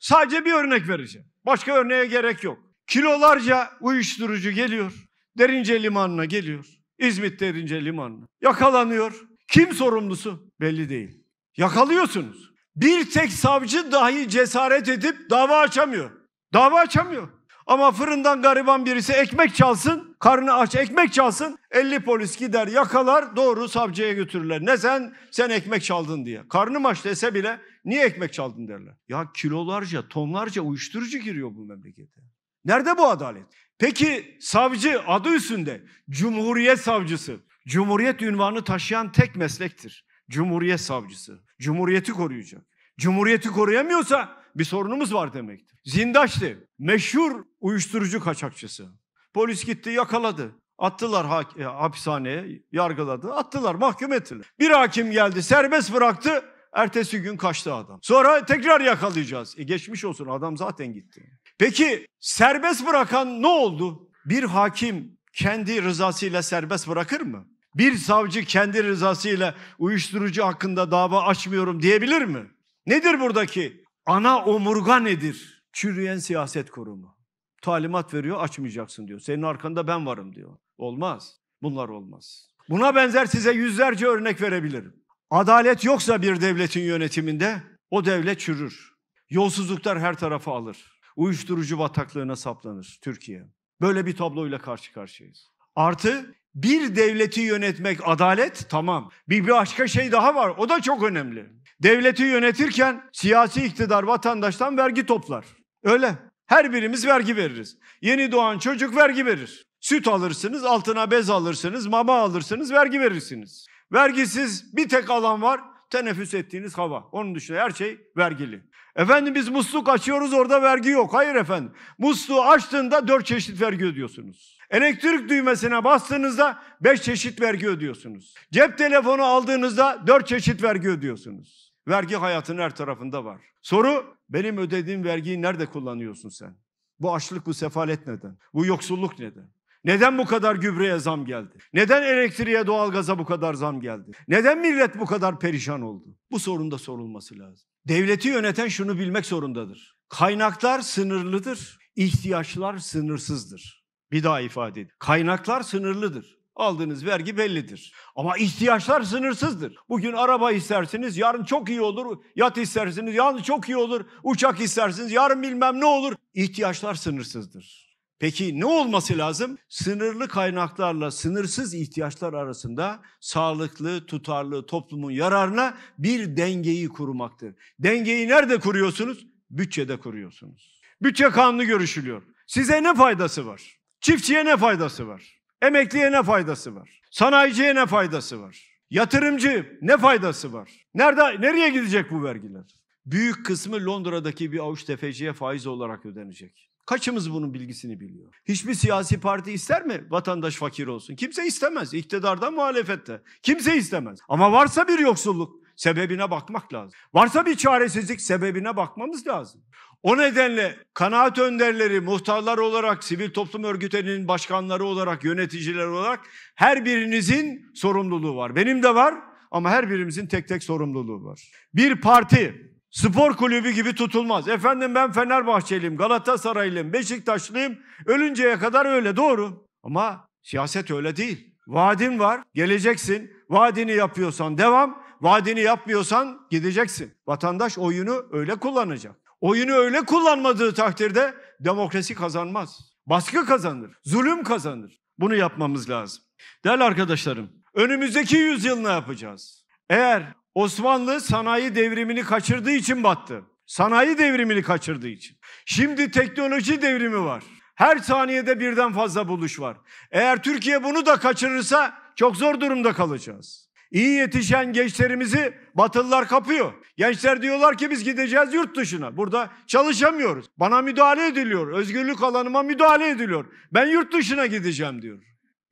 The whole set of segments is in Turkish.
Sadece bir örnek vereceğim. Başka örneğe gerek yok. Kilolarca uyuşturucu geliyor. Derince limanına geliyor. İzmit Derince limanına. Yakalanıyor. Kim sorumlusu? Belli değil. Yakalıyorsunuz. Bir tek savcı dahi cesaret edip dava açamıyor. Dava açamıyor. Ama fırından gariban birisi ekmek çalsın, karnı aç ekmek çalsın, 50 polis gider yakalar, doğru savcıya götürürler. Ne sen? Sen ekmek çaldın diye. Karnım aç dese bile Niye ekmek çaldın derler. Ya kilolarca, tonlarca uyuşturucu giriyor bu memlekete. Nerede bu adalet? Peki savcı adı üstünde Cumhuriyet Savcısı. Cumhuriyet ünvanı taşıyan tek meslektir. Cumhuriyet Savcısı. Cumhuriyeti koruyacak. Cumhuriyeti koruyamıyorsa bir sorunumuz var demektir. Zindaştı. Meşhur uyuşturucu kaçakçısı. Polis gitti yakaladı. Attılar ha- e, hapishaneye, yargıladı. Attılar, mahkum ettiler. Bir hakim geldi, serbest bıraktı. Ertesi gün kaçtı adam. Sonra tekrar yakalayacağız. E geçmiş olsun adam zaten gitti. Peki serbest bırakan ne oldu? Bir hakim kendi rızasıyla serbest bırakır mı? Bir savcı kendi rızasıyla uyuşturucu hakkında dava açmıyorum diyebilir mi? Nedir buradaki? Ana omurga nedir? Çürüyen siyaset kurumu. Talimat veriyor açmayacaksın diyor. Senin arkanda ben varım diyor. Olmaz. Bunlar olmaz. Buna benzer size yüzlerce örnek verebilirim. Adalet yoksa bir devletin yönetiminde o devlet çürür. Yolsuzluklar her tarafa alır. Uyuşturucu bataklığına saplanır Türkiye. Böyle bir tabloyla karşı karşıyayız. Artı bir devleti yönetmek adalet tamam. Bir başka şey daha var. O da çok önemli. Devleti yönetirken siyasi iktidar vatandaştan vergi toplar. Öyle. Her birimiz vergi veririz. Yeni doğan çocuk vergi verir. Süt alırsınız, altına bez alırsınız, mama alırsınız, vergi verirsiniz. Vergisiz bir tek alan var teneffüs ettiğiniz hava. Onun dışında her şey vergili. Efendim biz musluk açıyoruz orada vergi yok. Hayır efendim. Musluğu açtığında dört çeşit vergi ödüyorsunuz. Elektrik düğmesine bastığınızda beş çeşit vergi ödüyorsunuz. Cep telefonu aldığınızda dört çeşit vergi ödüyorsunuz. Vergi hayatın her tarafında var. Soru benim ödediğim vergiyi nerede kullanıyorsun sen? Bu açlık, bu sefalet neden? Bu yoksulluk neden? Neden bu kadar gübreye zam geldi? Neden elektriğe, doğalgaza bu kadar zam geldi? Neden millet bu kadar perişan oldu? Bu sorun da sorulması lazım. Devleti yöneten şunu bilmek zorundadır. Kaynaklar sınırlıdır, ihtiyaçlar sınırsızdır. Bir daha ifade edeyim. Kaynaklar sınırlıdır. Aldığınız vergi bellidir. Ama ihtiyaçlar sınırsızdır. Bugün araba istersiniz, yarın çok iyi olur. Yat istersiniz, yarın çok iyi olur. Uçak istersiniz, yarın bilmem ne olur. İhtiyaçlar sınırsızdır. Peki ne olması lazım? Sınırlı kaynaklarla sınırsız ihtiyaçlar arasında sağlıklı, tutarlı toplumun yararına bir dengeyi kurmaktır. Dengeyi nerede kuruyorsunuz? Bütçede kuruyorsunuz. Bütçe kanunu görüşülüyor. Size ne faydası var? Çiftçiye ne faydası var? Emekliye ne faydası var? Sanayiciye ne faydası var? Yatırımcı ne faydası var? Nerede nereye gidecek bu vergiler? Büyük kısmı Londra'daki bir avuç tefeciye faiz olarak ödenecek. Kaçımız bunun bilgisini biliyor? Hiçbir siyasi parti ister mi vatandaş fakir olsun? Kimse istemez. İktidarda muhalefette. Kimse istemez. Ama varsa bir yoksulluk sebebine bakmak lazım. Varsa bir çaresizlik sebebine bakmamız lazım. O nedenle kanaat önderleri, muhtarlar olarak, sivil toplum örgütlerinin başkanları olarak, yöneticiler olarak her birinizin sorumluluğu var. Benim de var ama her birimizin tek tek sorumluluğu var. Bir parti Spor kulübü gibi tutulmaz. Efendim ben Fenerbahçeliyim, Galatasaraylıyım, Beşiktaşlıyım. Ölünceye kadar öyle doğru. Ama siyaset öyle değil. Vaadin var, geleceksin. Vaadini yapıyorsan devam, vaadini yapmıyorsan gideceksin. Vatandaş oyunu öyle kullanacak. Oyunu öyle kullanmadığı takdirde demokrasi kazanmaz. Baskı kazanır, zulüm kazanır. Bunu yapmamız lazım. Değerli arkadaşlarım, önümüzdeki yüzyıl ne yapacağız? Eğer Osmanlı sanayi devrimini kaçırdığı için battı. Sanayi devrimini kaçırdığı için. Şimdi teknoloji devrimi var. Her saniyede birden fazla buluş var. Eğer Türkiye bunu da kaçırırsa çok zor durumda kalacağız. İyi yetişen gençlerimizi batılılar kapıyor. Gençler diyorlar ki biz gideceğiz yurt dışına. Burada çalışamıyoruz. Bana müdahale ediliyor. Özgürlük alanıma müdahale ediliyor. Ben yurt dışına gideceğim diyor.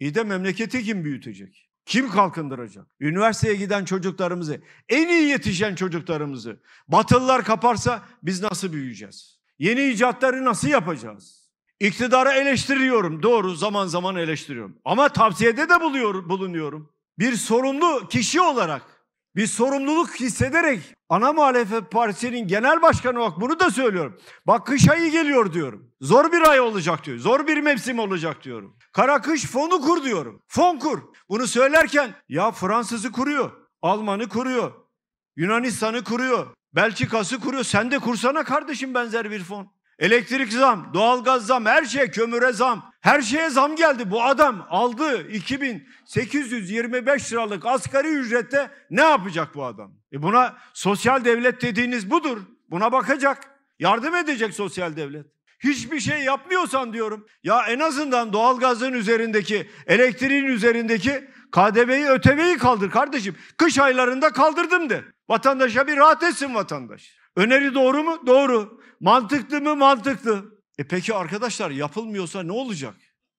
İyi de memleketi kim büyütecek? Kim kalkındıracak? Üniversiteye giden çocuklarımızı, en iyi yetişen çocuklarımızı batılılar kaparsa biz nasıl büyüyeceğiz? Yeni icatları nasıl yapacağız? İktidarı eleştiriyorum. Doğru zaman zaman eleştiriyorum. Ama tavsiyede de buluyorum bulunuyorum. Bir sorumlu kişi olarak bir sorumluluk hissederek ana muhalefet partisinin genel başkanı bak bunu da söylüyorum. Bak kış ayı geliyor diyorum. Zor bir ay olacak diyor. Zor bir mevsim olacak diyorum. Kara kış fonu kur diyorum. Fon kur. Bunu söylerken ya Fransız'ı kuruyor. Alman'ı kuruyor. Yunanistan'ı kuruyor. Belçika'sı kuruyor. Sen de kursana kardeşim benzer bir fon. Elektrik zam, doğalgaz zam, her şey kömüre zam. Her şeye zam geldi. Bu adam aldı 2825 liralık asgari ücrette ne yapacak bu adam? E buna sosyal devlet dediğiniz budur. Buna bakacak. Yardım edecek sosyal devlet. Hiçbir şey yapmıyorsan diyorum. Ya en azından doğalgazın üzerindeki, elektriğin üzerindeki KDV'yi ötemeyi kaldır kardeşim. Kış aylarında kaldırdım de. Vatandaşa bir rahat etsin vatandaş. Öneri doğru mu? Doğru. Mantıklı mı? Mantıklı. E peki arkadaşlar yapılmıyorsa ne olacak?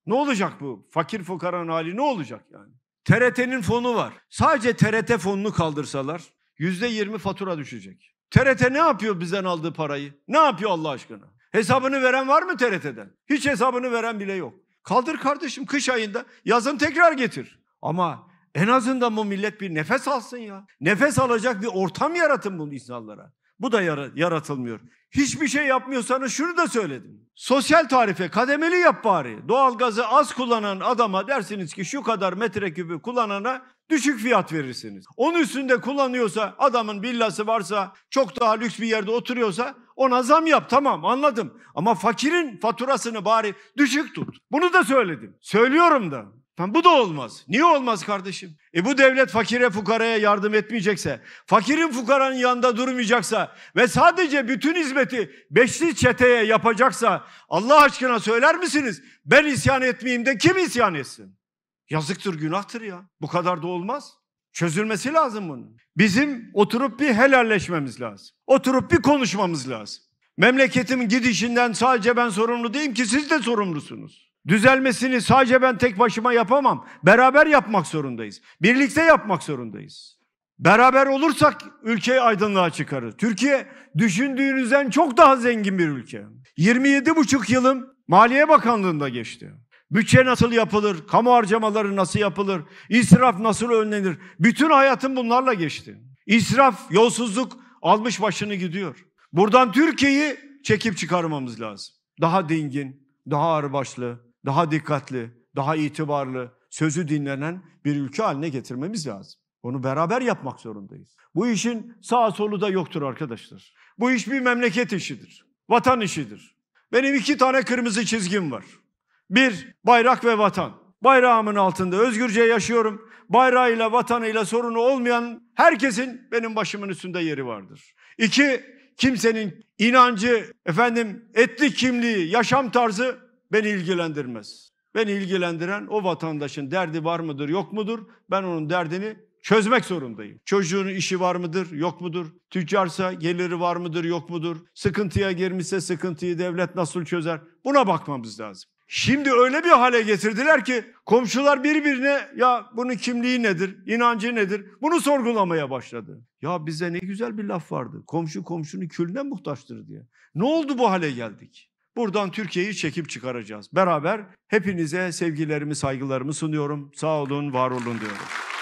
Ne olacak bu? Fakir fukaranın hali ne olacak yani? TRT'nin fonu var. Sadece TRT fonunu kaldırsalar yüzde yirmi fatura düşecek. TRT ne yapıyor bizden aldığı parayı? Ne yapıyor Allah aşkına? Hesabını veren var mı TRT'den? Hiç hesabını veren bile yok. Kaldır kardeşim kış ayında yazın tekrar getir. Ama en azından bu millet bir nefes alsın ya. Nefes alacak bir ortam yaratın bu insanlara. Bu da yaratılmıyor. Hiçbir şey yapmıyorsanız şunu da söyledim. Sosyal tarife kademeli yap bari. Doğalgazı az kullanan adama dersiniz ki şu kadar metreküpü kullanana düşük fiyat verirsiniz. Onun üstünde kullanıyorsa adamın villası varsa çok daha lüks bir yerde oturuyorsa ona zam yap tamam anladım. Ama fakirin faturasını bari düşük tut. Bunu da söyledim. Söylüyorum da Tam bu da olmaz. Niye olmaz kardeşim? E bu devlet fakire fukaraya yardım etmeyecekse, fakirin fukaranın yanında durmayacaksa ve sadece bütün hizmeti beşli çeteye yapacaksa Allah aşkına söyler misiniz? Ben isyan etmeyeyim de kim isyan etsin? Yazıktır, günahtır ya. Bu kadar da olmaz. Çözülmesi lazım bunun. Bizim oturup bir helalleşmemiz lazım. Oturup bir konuşmamız lazım. Memleketimin gidişinden sadece ben sorumlu değilim ki siz de sorumlusunuz. Düzelmesini sadece ben tek başıma yapamam. Beraber yapmak zorundayız. Birlikte yapmak zorundayız. Beraber olursak ülkeyi aydınlığa çıkarır. Türkiye düşündüğünüzden çok daha zengin bir ülke. 27,5 yılım Maliye Bakanlığı'nda geçti. Bütçe nasıl yapılır? Kamu harcamaları nasıl yapılır? İsraf nasıl önlenir? Bütün hayatım bunlarla geçti. İsraf, yolsuzluk almış başını gidiyor. Buradan Türkiye'yi çekip çıkarmamız lazım. Daha dingin, daha ağır başlı daha dikkatli, daha itibarlı, sözü dinlenen bir ülke haline getirmemiz lazım. Onu beraber yapmak zorundayız. Bu işin sağ solu da yoktur arkadaşlar. Bu iş bir memleket işidir. Vatan işidir. Benim iki tane kırmızı çizgim var. Bir, bayrak ve vatan. Bayrağımın altında özgürce yaşıyorum. Bayrağıyla, vatanıyla sorunu olmayan herkesin benim başımın üstünde yeri vardır. İki, kimsenin inancı, efendim etli kimliği, yaşam tarzı Beni ilgilendirmez. Beni ilgilendiren o vatandaşın derdi var mıdır, yok mudur? Ben onun derdini çözmek zorundayım. Çocuğun işi var mıdır, yok mudur? Tüccarsa geliri var mıdır, yok mudur? Sıkıntıya girmişse sıkıntıyı devlet nasıl çözer? Buna bakmamız lazım. Şimdi öyle bir hale getirdiler ki komşular birbirine ya bunun kimliği nedir, inancı nedir bunu sorgulamaya başladı. Ya bize ne güzel bir laf vardı. Komşu komşunun külüne muhtaçtır diye. Ne oldu bu hale geldik? Buradan Türkiye'yi çekip çıkaracağız. Beraber hepinize sevgilerimi, saygılarımı sunuyorum. Sağ olun, var olun diyorum.